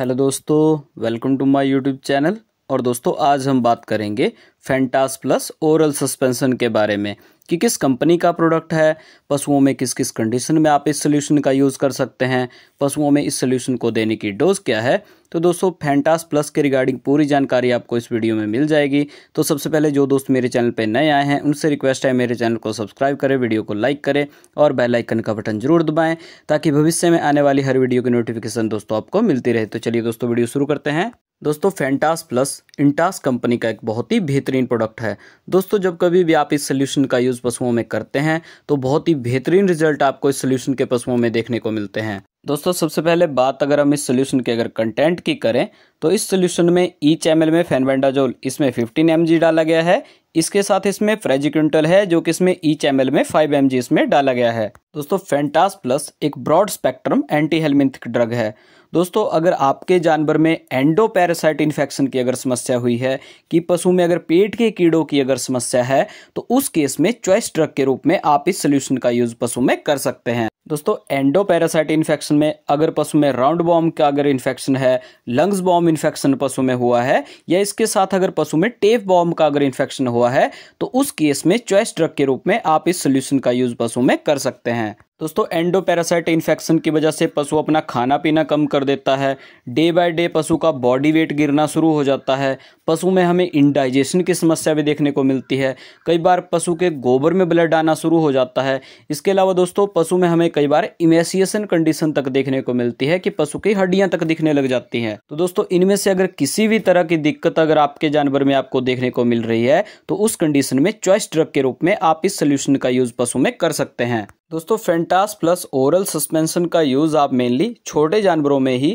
hello दोस्तों welcome to my YouTube channel और दोस्तों आज हम बात करेंगे फेंटास प्लस ओरल सस्पेंशन के बारे में कि किस कंपनी का प्रोडक्ट है पशुओं में किस किस कंडीशन में आप इस सोल्यूशन का यूज़ कर सकते हैं पशुओं में इस सोल्यूशन को देने की डोज़ क्या है तो दोस्तों फैंटास प्लस के रिगार्डिंग पूरी जानकारी आपको इस वीडियो में मिल जाएगी तो सबसे पहले जो दोस्त मेरे चैनल पर नए आए हैं उनसे रिक्वेस्ट है मेरे चैनल को सब्सक्राइब करें वीडियो को लाइक करें और बेलाइकन का बटन जरूर दबाएँ ताकि भविष्य में आने वाली हर वीडियो की नोटिफिकेशन दोस्तों आपको मिलती रहे तो चलिए दोस्तों वीडियो शुरू करते हैं दोस्तों फैंटास प्लस इंटास कंपनी का एक बहुत ही बेहतरीन बेहतरीन प्रोडक्ट है दोस्तों जब कभी भी आप इस सोल्यूशन का यूज़ पशुओं में करते हैं तो बहुत ही बेहतरीन रिजल्ट आपको इस सोल्यूशन के पशुओं में देखने को मिलते हैं दोस्तों सबसे पहले बात अगर हम इस सोल्यूशन के अगर कंटेंट की करें तो इस सोल्यूशन में ई चैमल में फैनवेंडाजोल इसमें फिफ्टीन एम डाला गया है इसके साथ इसमें फ्रेजिक्विंटल है जो कि इसमें ई चैमल में फाइव एम इसमें डाला गया है दोस्तों फेंटास प्लस एक broad spectrum anti helminthic drug है दोस्तों अगर आपके जानवर में एंडो पैरासाइट इन्फेक्शन की अगर समस्या हुई है कि पशु में अगर पेट के कीड़ों की अगर समस्या है तो उस केस में चॉइस ड्रग के रूप में आप इस सोल्यूशन का यूज पशु में कर सकते हैं दोस्तों एंडो पैरासाइट इन्फेक्शन में अगर पशु में राउंड बॉम का अगर इन्फेक्शन है लंग्स बॉम इन्फेक्शन पशु में हुआ है या इसके साथ अगर पशु में टेप बॉम का अगर इन्फेक्शन हुआ है तो उस केस में चॉइस ड्रग के रूप में आप इस सोल्यूशन का यूज पशु में कर सकते हैं दोस्तों एंडोपैरासाइट इन्फेक्शन की वजह से पशु अपना खाना पीना कम कर देता है डे बाय डे पशु का बॉडी वेट गिरना शुरू हो जाता है पशु में हमें इंडाइजेशन की समस्या भी देखने को मिलती है कई बार पशु के गोबर में ब्लड आना शुरू हो जाता है इसके अलावा दोस्तों पशु में हमें कई बार इमेसिएशन कंडीशन तक देखने को मिलती है कि पशु की हड्डियाँ तक दिखने लग जाती हैं तो दोस्तों इनमें से अगर किसी भी तरह की दिक्कत अगर आपके जानवर में आपको देखने को मिल रही है तो उस कंडीशन में चॉइस ड्रग के रूप में आप इस सोल्यूशन का यूज़ पशु में कर सकते हैं दोस्तों फेंटास प्लस ओरल सस्पेंशन का यूज़ आप मेनली छोटे जानवरों में ही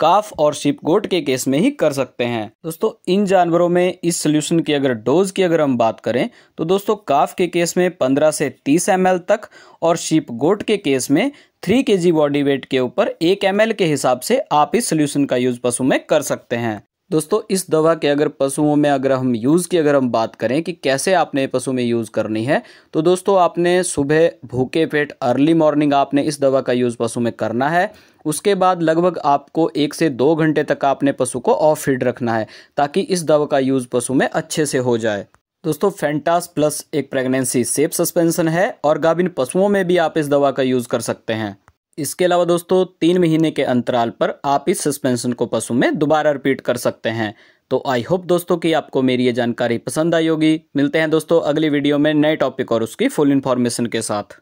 काफ और शिप गोट के केस में ही कर सकते हैं दोस्तों इन जानवरों में इस सोल्यूशन की अगर डोज की अगर हम बात करें तो दोस्तों काफ के केस में 15 से 30 एम तक और शिप गोट के केस में 3 के जी बॉडी वेट के ऊपर 1 एम के हिसाब से आप इस सोल्यूशन का यूज पशु में कर सकते हैं दोस्तों इस दवा के अगर पशुओं में अगर हम यूज़ की अगर हम बात करें कि कैसे आपने पशु में यूज़ करनी है तो दोस्तों आपने सुबह भूखे पेट अर्ली मॉर्निंग आपने इस दवा का यूज़ पशु में करना है उसके बाद लगभग आपको एक से दो घंटे तक आपने पशु को ऑफ फीड रखना है ताकि इस दवा का यूज़ पशु में अच्छे से हो जाए दोस्तों फेंटास प्लस एक प्रेगनेंसी सेफ सस्पेंशन है और गाभिन पशुओं में भी आप इस दवा का यूज़ कर सकते हैं इसके अलावा दोस्तों तीन महीने के अंतराल पर आप इस सस्पेंशन को पशु में दोबारा रिपीट कर सकते हैं तो आई होप दोस्तों कि आपको मेरी ये जानकारी पसंद आई होगी मिलते हैं दोस्तों अगली वीडियो में नए टॉपिक और उसकी फुल इन्फॉर्मेशन के साथ